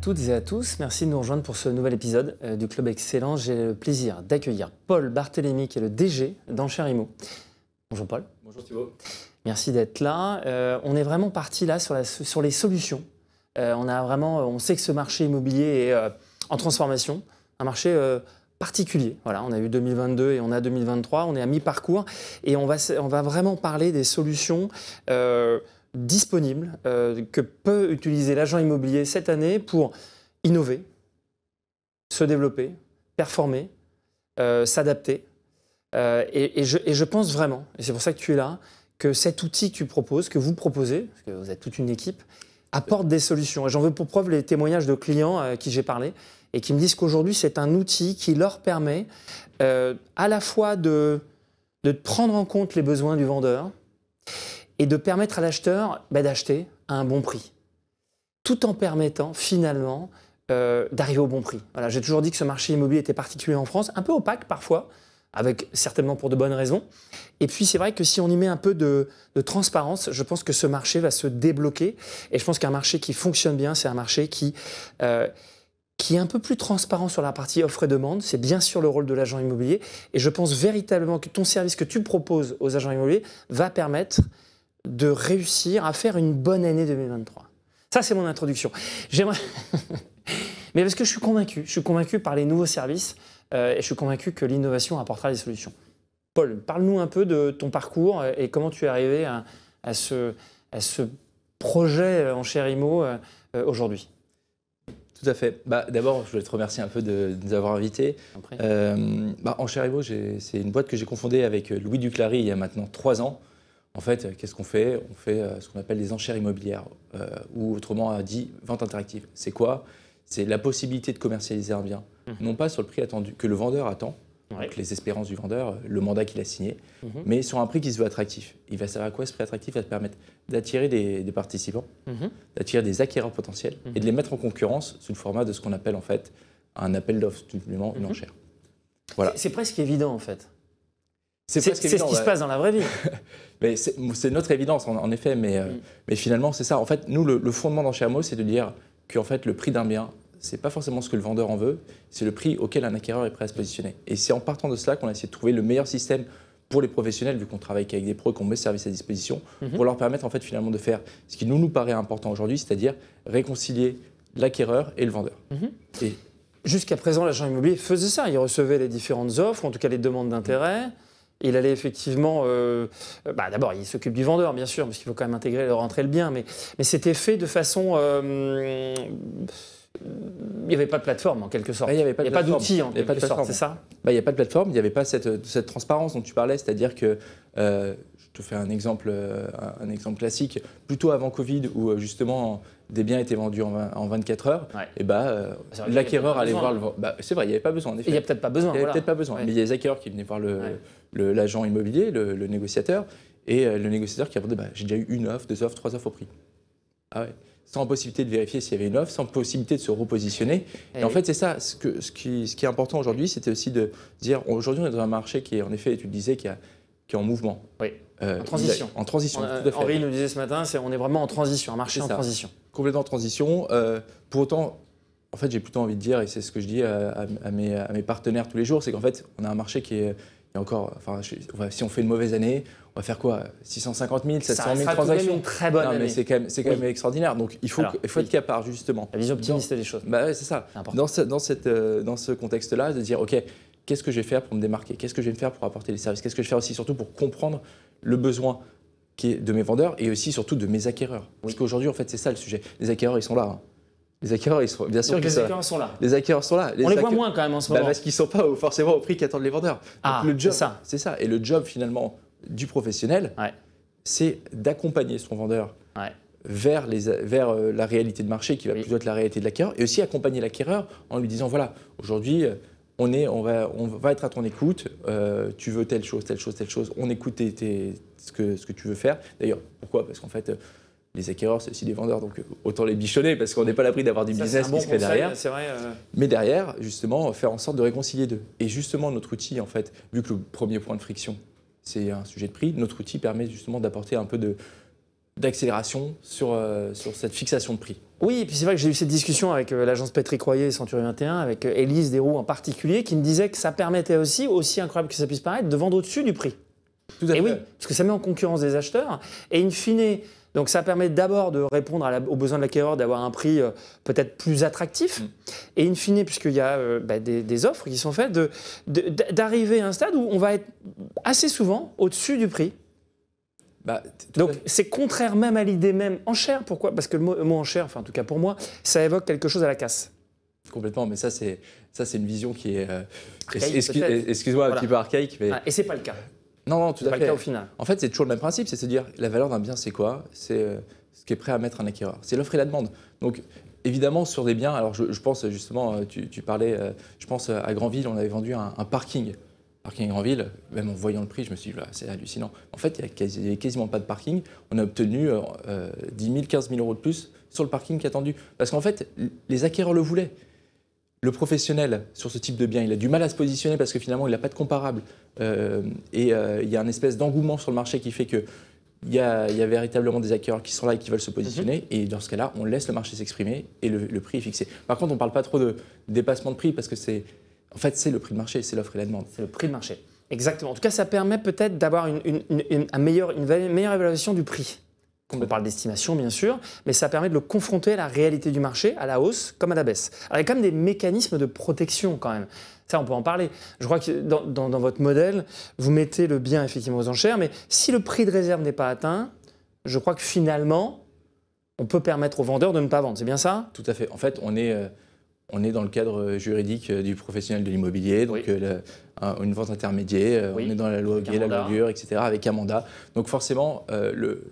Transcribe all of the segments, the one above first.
toutes et à tous. Merci de nous rejoindre pour ce nouvel épisode euh, du Club Excellence. J'ai le plaisir d'accueillir Paul Barthélémy, qui est le DG Imo. Bonjour Paul. Bonjour Thibault. Merci d'être là. Euh, on est vraiment parti là sur, la, sur les solutions. Euh, on, a vraiment, on sait que ce marché immobilier est en transformation, un marché particulier. Voilà, on a eu 2022 et on a 2023, on est à mi-parcours et on va, on va vraiment parler des solutions disponible euh, que peut utiliser l'agent immobilier cette année pour innover, se développer, performer, euh, s'adapter. Euh, et, je, pense vraiment, et c'est pour ça que tu es là, que cet outil que tu proposes, que vous proposez, parce que vous êtes toute une équipe, apporte des solutions. Et j'en veux pour preuve les témoignages de clients à qui j'ai parlé et qui me disent qu'aujourd'hui c'est un outil qui leur permet à la fois de prendre en compte les besoins du vendeur, et de permettre à l'acheteur bah, d'acheter à un bon prix, tout en permettant finalement euh, d'arriver au bon prix. Voilà, J'ai toujours dit que ce marché immobilier était particulier en France, un peu opaque parfois, avec certainement pour de bonnes raisons. Et puis c'est vrai que si on y met un peu de, transparence, je pense que ce marché va se débloquer. Et je pense qu'un marché qui fonctionne bien, c'est un marché qui, euh, qui est un peu plus transparent sur la partie offre et demande. C'est bien sûr le rôle de l'agent immobilier. Et je pense véritablement que ton service que tu proposes aux agents immobiliers va permettre de réussir à faire une bonne année 2023. Ça, c'est mon introduction. Mais parce que je suis convaincu, je suis convaincu par les nouveaux services euh, et je suis convaincu que l'innovation apportera des solutions. Paul, parle-nous un peu de ton parcours euh, et comment tu es arrivé à, ce, projet euh, en aujourd'hui. Tout à fait. Bah, d'abord, je voulais te remercier un peu de, nous avoir invités. Euh, bah, en IMO, c'est une boîte que j'ai confondée avec Louis Duclary il y a maintenant trois ans. En fait, qu'est-ce qu'on fait On fait euh, ce qu'on appelle des enchères immobilières, euh, ou autrement euh, dit, vente interactive. C'est quoi C'est la possibilité de commercialiser un bien, mhm. non pas sur le prix attendu que le vendeur attend, avec les espérances du vendeur, le mandat qu'il a signé, mhm. mais sur un prix qui se veut attractif. Il va savoir à quoi ce prix attractif va te permettre d'attirer des, participants, mhm. d'attirer des acquéreurs potentiels, et de les mettre en concurrence sous le format de ce qu'on appelle en fait un appel d'offres, tout simplement une enchère. Voilà. C'est presque évident en fait. C'est ce qui se passe dans la vraie vie. mais c'est notre évidence, en, effet, euh, mm. mais, finalement, c'est ça. En fait, nous, le, fondement dans c'est de dire qu'en fait, le prix d'un bien, c'est pas forcément ce que le vendeur en veut, c'est le prix auquel un acquéreur est prêt à se positionner. Et c'est en partant de cela qu'on a essayé de trouver le meilleur système pour les professionnels, vu qu'on travaille avec des pros et qu'on met service à disposition, mm-hmm. pour leur permettre en fait finalement de faire ce qui nous, nous paraît important aujourd'hui, c'est-à-dire réconcilier l'acquéreur et le vendeur. Mm-hmm. Jusqu'à présent, l'agent immobilier faisait ça. Il recevait les différentes offres, en tout cas les demandes d'intérêt. Il allait effectivement, euh, bah, d'abord, il s'occupe du vendeur, bien sûr, parce qu'il faut quand même intégrer le rentrer le bien, mais, mais c'était fait de façon. Euh, il n'y avait pas de plateforme en quelque sorte. Il n'y avait pas, d'outils, en quelque sorte, c'est ça bah, Il n'y a pas de plateforme, il n'y avait pas cette, transparence dont tu parlais, c'est-à-dire que euh, vous fais un exemple, euh, un exemple classique, plutôt avant Covid, où euh, justement des biens étaient vendus en, 24 heures, et eh bah, euh, bah l'acquéreur allait voir le. Bah, c'est vrai, il n'y avait pas besoin. En effet. Il n'y a peut-être pas besoin. Il n'y avait peut-être pas besoin. Mais il y a des acquéreurs qui venaient voir l'agent immobilier, le, négociateur, et le négociateur qui répondait bah, j'ai déjà eu une offre, deux offres, trois offres au prix. Ah ouais sans possibilité de vérifier s'il y avait une offre, sans possibilité de se repositionner. Et, eh en fait, c'est ça, ce, que, ce, qui, ce, qui, est important aujourd'hui, c'était aussi de dire, aujourd'hui on est dans un marché qui est en effet, tu le disais, qui a, qui est en mouvement. Oui. Euh, en transition. en transition, tout à fait. Henri nous disait ce matin, on est vraiment en transition, un marché en transition. Complètement en transition. Euh, pour autant, en fait, j'ai plutôt envie de dire, et c'est ce que je dis à, mes, partenaires tous les jours, c'est qu'en fait, on a un marché qui est, encore. Enfin, si on fait une mauvaise année, on va faire quoi 650 000, 700 000 transactions. une très bonne non, mais c'est quand même, c'est quand même extraordinaire. Donc il faut, il faut être capable justement. La vision optimiste des choses. Bah c'est ça. Dans, ce, cette, euh, dans ce contexte-là, de dire ok, qu'est-ce que je vais faire pour me démarquer Qu'est-ce que je vais faire pour apporter les services Qu'est-ce que je vais faire aussi surtout pour comprendre le besoin qui est de mes vendeurs et aussi surtout de mes acquéreurs Parce qu'aujourd'hui, en fait, c'est ça le sujet. Les acquéreurs, ils sont là. Hein. Les acquéreurs, ils sont bien sûr. Donc, les acquéreurs sont là. Les acquéreurs sont là. on les voit moins quand même en ce bah, moment. parce qu'ils ne sont pas forcément au prix qu'attendent les vendeurs. Ah, Donc, le job, c'est ça. C'est ça. Et le job finalement du professionnel, c'est d'accompagner son vendeur vers, les, vers euh, la réalité de marché qui va plutôt être la réalité de l'acquéreur, et aussi accompagner l'acquéreur en lui disant voilà, aujourd'hui, euh, on, est, on, va, on va être à ton écoute, euh, tu veux telle chose, telle chose, telle chose, on écoute tes, ce, que, ce que tu veux faire. D'ailleurs, pourquoi Parce qu'en fait, euh, les acquéreurs, c'est aussi des vendeurs, donc euh, autant les bichonner, parce qu'on n'est pas l'abri d'avoir du business derrière. Mais derrière, justement, faire en sorte de réconcilier deux. Et justement, notre outil, en fait, vu que le premier point de friction, c'est un sujet de prix, notre outil permet justement d'apporter un peu de, d'accélération sur, euh, sur cette fixation de prix. Oui, et puis c'est vrai que j'ai eu cette discussion avec euh, l'agence Petri Croyer et Century 21, avec Elise euh, Élise Desroux en particulier, qui me disait que ça permettait aussi, aussi incroyable que ça puisse paraître, de vendre au-dessus du prix. Tout à et oui, parce que ça met en concurrence des acheteurs. Et in fine, donc ça permet d'abord de répondre aux besoins de l'acquéreur, d'avoir un prix peut-être plus attractif. Mm. Et in fine, puisqu'il y a bah, des, offres qui sont faites, d'arriver à un stade où on va être assez souvent au-dessus du prix. Bah, Donc c'est contraire même à l'idée même en Pourquoi Parce que le mot, en enfin en tout cas pour moi, ça évoque quelque chose à la casse. Complètement, mais ça c'est ça c'est une vision qui est euh, excuse-moi excuse un petit peu archaïque, mais ce ah, et c'est pas le cas. Non, non, tout à pas Le cas au final. En fait, c'est toujours le même principe, c'est se dire la valeur d'un bien, c'est quoi C'est euh, ce qui est prêt à mettre un acquéreur. C'est l'offre et la demande. Donc évidemment sur des biens. Alors je, pense justement, euh, tu, parlais, euh, je pense à Grandville, on avait vendu un, un parking parking en ville, même en voyant le prix, je me suis dit, bah, c'est hallucinant. En fait, il n'y avait quasiment pas de parking. On a obtenu 10 000, 15 000 euros de plus sur le parking qui attendu. Parce qu'en fait, les acquéreurs le voulaient. Le professionnel, sur ce type de bien, il a du mal à se positionner parce que finalement, il n'a pas de comparable. Euh, et euh, il y a un espèce d'engouement sur le marché qui fait que il y, a, véritablement des acquéreurs qui sont là et qui veulent se positionner. Mhm. Et dans ce cas-là, on laisse le marché s'exprimer et le, le, prix est fixé. Par contre, on ne parle pas trop de dépassement de prix parce que c'est en fait, c'est le prix de marché, c'est l'offre et la demande. C'est le prix de marché. Exactement. En tout cas, ça permet peut-être d'avoir une, un une meilleure évaluation du prix. On parle d'estimation, bien sûr, mais ça permet de le confronter à la réalité du marché, à la hausse comme à la baisse. Alors, il y a quand même des mécanismes de protection, quand même. Ça, on peut en parler. Je crois que dans, votre modèle, vous mettez le bien effectivement aux enchères, mais si le prix de réserve n'est pas atteint, je crois que finalement, on peut permettre aux vendeurs de ne pas vendre. C'est bien ça Tout à fait. En fait, on est. Euh, on est dans le cadre euh, juridique euh, du professionnel de l'immobilier, donc euh, une vente intermédiaire, on est dans la loi la loi etc., avec un mandat. Donc forcément, le,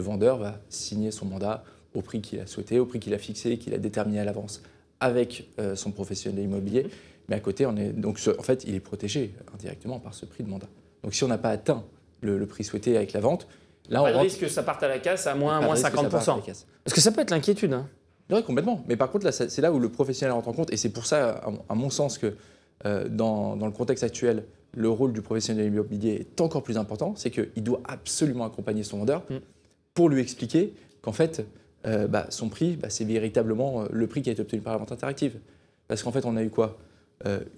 vendeur va signer son mandat au prix qu'il a souhaité, au prix qu'il a fixé, qu'il a déterminé à l'avance avec son professionnel de l'immobilier. Mm-hmm. Mais à côté, on est, donc, en fait, il est protégé indirectement par ce prix de mandat. Donc si on n'a pas atteint le prix souhaité avec la vente, Là, on risque que ça parte à la casse à moins, moins 50%. Parce que ça peut être l'inquiétude. Hein. Oui, complètement. Mais par contre, c'est là où le professionnel rentre en compte, et c'est pour ça, à mon sens, que euh, dans, le contexte actuel, le rôle du professionnel de l'immobilier est encore plus important, c'est qu'il doit absolument accompagner son vendeur mm. pour lui expliquer qu'en fait, euh, bah, son prix, bah, c'est véritablement euh, le prix qui a été obtenu par la vente interactive. Parce qu'en fait, on a eu quoi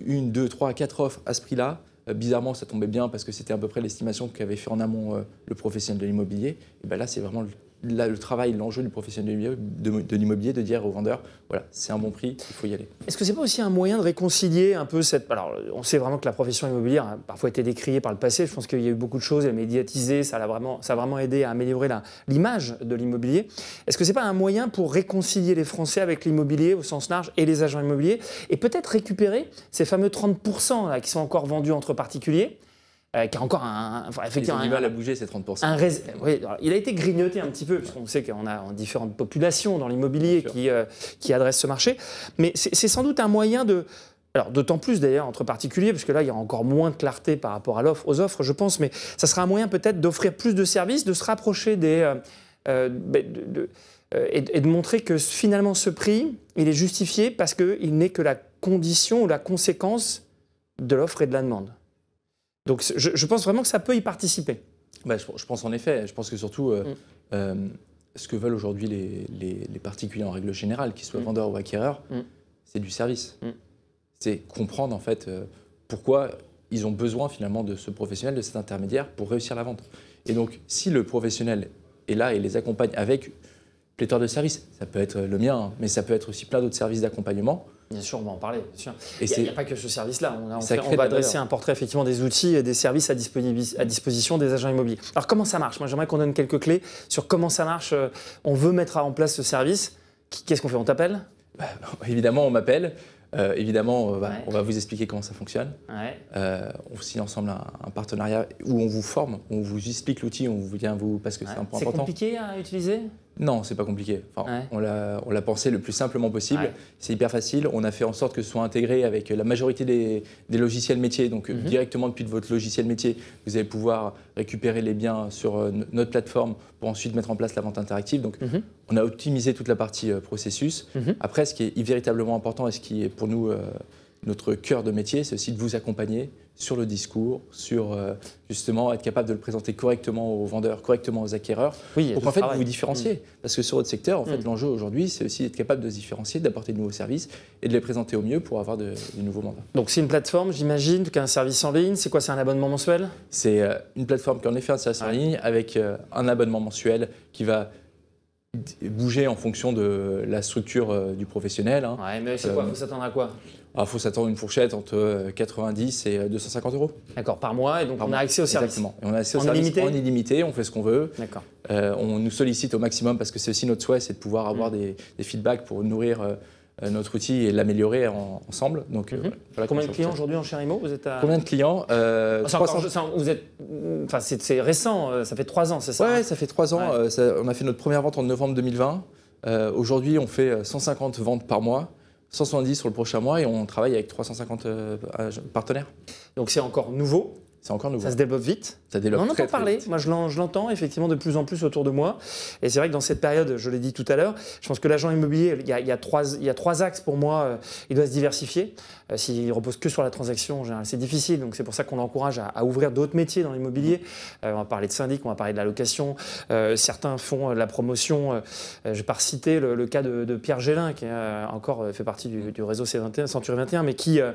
Une, deux, trois, quatre offres à ce prix-là. bizarrement, ça tombait bien parce que c'était à peu près l'estimation qu'avait fait en amont le professionnel de l'immobilier. Et bien bah, là, c'est vraiment le le travail, l'enjeu du professionnel de l'immobilier, de dire aux vendeurs, voilà, c'est un bon prix, il faut y aller. Est-ce que c'est pas aussi un moyen de réconcilier un peu cette... Alors, on sait vraiment que la profession immobilière a parfois été décriée par le passé. Je pense qu'il y a eu beaucoup de choses, elle est médiatisée, ça a vraiment, ça a vraiment aidé à améliorer l'image de l'immobilier. Est-ce que ce c'est pas un moyen pour réconcilier les Français avec l'immobilier au sens large et les agents immobiliers et peut-être récupérer ces fameux 30% là, qui sont encore vendus entre particuliers euh, qui a encore un. Enfin, effectivement, il a bouger ces 30%. il a été grignoté un petit peu, qu'on sait qu'on a différentes populations dans l'immobilier qui, euh, qui adressent ce marché. Mais c'est sans doute un moyen de. Alors d'autant plus d'ailleurs entre particuliers, parce que là il y a encore moins de clarté par rapport à l'offre, aux offres, je pense, mais ça sera un moyen peut-être d'offrir plus de services, de se rapprocher des. Euh, et, et, de montrer que finalement ce prix, il est justifié parce qu'il n'est que la condition ou la conséquence de l'offre et de la demande. Donc je, pense vraiment que ça peut y participer. Bah, je, pense en effet, je pense que surtout euh, mm. euh, ce que veulent aujourd'hui les, particuliers en règle générale, qu'ils soient mm. vendeurs ou acquéreurs, mm. c'est du service. C'est comprendre en fait euh, pourquoi ils ont besoin finalement de ce professionnel, de cet intermédiaire pour réussir la vente. Et donc si le professionnel est là et les accompagne avec pléthore de services, ça peut être le mien, hein, mais ça peut être aussi plein d'autres services d'accompagnement, Bien sûr, on va en parler, Et il n'y a, pas que ce service-là. On, va dresser un portrait effectivement des outils et des services à, à disposition des agents immobiliers. Alors comment ça marche Moi j'aimerais qu'on donne quelques clés sur comment ça marche. Euh, on veut mettre en place ce service. Qu'est-ce qu'on fait On t'appelle bah, Évidemment, on m'appelle. Euh, évidemment, on va vous expliquer comment ça fonctionne. Euh, on signe ensemble un, partenariat où on vous forme, on vous explique l'outil, on vous vient vous parce que c'est un point important. C'est compliqué à utiliser non, c'est pas compliqué. on, l'a, pensé le plus simplement possible. C'est hyper facile. On a fait en sorte que ce soit intégré avec la majorité des, logiciels métiers. Donc, euh, mhm. directement depuis votre logiciel métier, vous allez pouvoir récupérer les biens sur euh, notre plateforme pour ensuite mettre en place la vente interactive. Donc, mhm. on a optimisé toute la partie euh, processus. Mhm. Après, ce qui est véritablement important et ce qui est pour nous notre cœur de métier, c'est aussi de vous accompagner sur le discours, sur euh, justement être capable de le présenter correctement aux vendeurs, correctement aux acquéreurs, oui, pour qu'en fait vous différencier. Mm. Parce que sur votre secteur, en fait, mm. l'enjeu aujourd'hui, c'est aussi d'être capable de se différencier, d'apporter de nouveaux services et de les présenter au mieux pour avoir de, nouveaux mandats. Donc c'est une plateforme, j'imagine, qu'un service en ligne, c'est quoi C'est un abonnement mensuel C'est euh, une plateforme qui en effet un service en ligne avec euh, un abonnement mensuel qui va bouger en fonction de la structure euh, du professionnel. Hein. Ouais, mais c'est quoi Faut s'attendre à quoi Il euh, ah, faut s'attendre à une fourchette entre 90 euh, et 250 euros. D'accord, par mois, et donc on a accès au service. Exactement, on a accès au service en illimité, on fait ce qu'on veut. D'accord. on nous sollicite au maximum parce que c'est aussi notre souhait, c'est de pouvoir avoir mmh. des, des, feedbacks pour nourrir euh, notre outil et l'améliorer ensemble. Donc, euh, mhm. voilà Combien de clients aujourd'hui en Cherimo Vous êtes Combien mm, de clients vous êtes... enfin, c'est, récent, euh, ça fait trois ans, c'est ça Oui, hein ça fait trois ans. on a fait notre première vente en novembre 2020. aujourd'hui, on fait 150 ventes par mois. 170 sur le prochain mois et on travaille avec 350 partenaires. Donc c'est encore nouveau. C'est encore nouveau. Ça se développe vite. Ça développe On en entend parler. Moi, je l'entends effectivement de plus en plus autour de moi. Et c'est vrai que dans cette période, je l'ai dit tout à l'heure, je pense que l'agent immobilier, il y, a, trois, il a, trois, axes pour moi. Euh, il doit se diversifier. Euh, s'il repose que sur la transaction, c'est difficile. Donc c'est pour ça qu'on encourage à, ouvrir d'autres métiers dans l'immobilier. Euh, on va parler de syndic, on va parler de la location. certains font la promotion. je vais pas citer le, cas de, Pierre Gélin, qui encore fait partie du, réseau C21, Century 21, mais qui a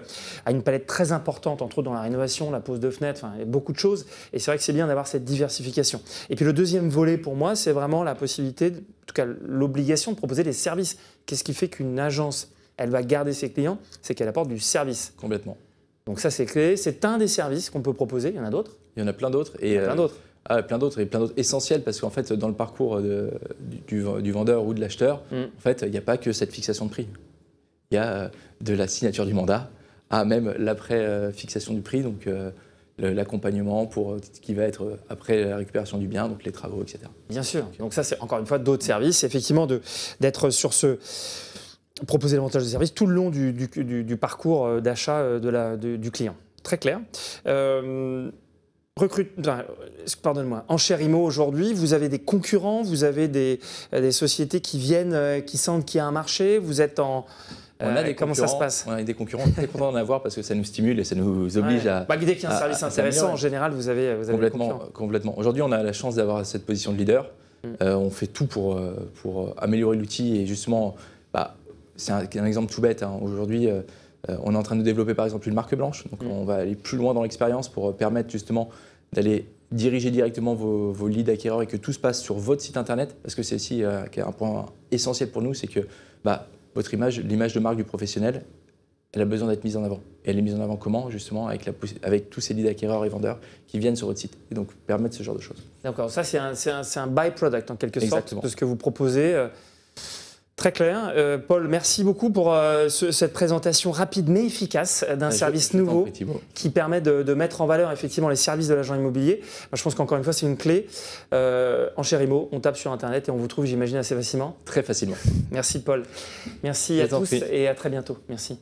une palette très importante, entre autres dans la rénovation, la pose de fenêtres enfin, beaucoup de choses. Et c'est vrai que c'est bien d'avoir cette diversification. Et puis le deuxième volet pour moi, c'est vraiment la possibilité, en tout cas l'obligation de proposer des services. Qu'est-ce qui fait qu'une agence, elle va garder ses clients C'est qu'elle apporte du service. Complètement. Donc ça, c'est clé. C'est un des services qu'on peut proposer. Il y en a d'autres. Il y en a plein d'autres. Et Il y en a plein euh, d'autres. Ah, plein d'autres et plein d'autres essentiels parce qu'en fait, dans le parcours de, du, vendeur ou de l'acheteur, mm. en fait, il n'y a pas que cette fixation de prix. Il y a euh, de la signature du mandat à même l'après-fixation euh, du prix. Donc, l'accompagnement pour euh, qui va être euh, après la récupération du bien, donc les travaux, etc. Bien sûr. Donc ça, c'est encore une fois d'autres services, effectivement, d'être sur ce proposer davantage de services tout le long du, du, parcours euh, d'achat de la, du client. Très clair. Euh, recrute, enfin, moi en chair aujourd'hui, vous avez des concurrents, vous avez des, des sociétés qui viennent, qui sentent qu'il y a un marché, vous êtes en on a euh, des comment ça se passe On a des concurrents très contents d'en avoir parce que ça nous stimule et ça nous oblige à. Bah, dès qu'il y a un service intéressant, en général, vous avez, complètement, complètement. Aujourd'hui, on a la chance d'avoir cette position de leader. Mm. Euh, on fait tout pour, euh, pour améliorer l'outil et justement, bah, c'est un, exemple tout bête. Hein. Aujourd'hui, on est en train de développer par exemple une marque blanche. Donc, mm. on va aller plus loin dans l'expérience pour permettre justement d'aller diriger directement vos, vos leads acquéreurs et que tout se passe sur votre site internet parce que c'est aussi un point essentiel pour nous, c'est que bah, votre image, l'image de marque du professionnel, elle a besoin d'être mise en avant. Et elle est mise en avant comment Justement avec, la, avec tous ces leads acquéreurs et vendeurs qui viennent sur votre site et donc permettre ce genre de choses. D'accord, ça c'est un, un, un en quelque sorte de ce que vous proposez. Euh, Très clair. Euh, Paul, merci beaucoup pour euh, cette présentation rapide mais efficace d'un service nouveau qui permet de, mettre en valeur effectivement les services de l'agent immobilier. je pense qu'encore une fois, c'est une clé. Euh, en chérimo, on tape sur Internet et on vous trouve, j'imagine, assez facilement. Très facilement. Merci Paul. Merci à tous et à très bientôt. Merci.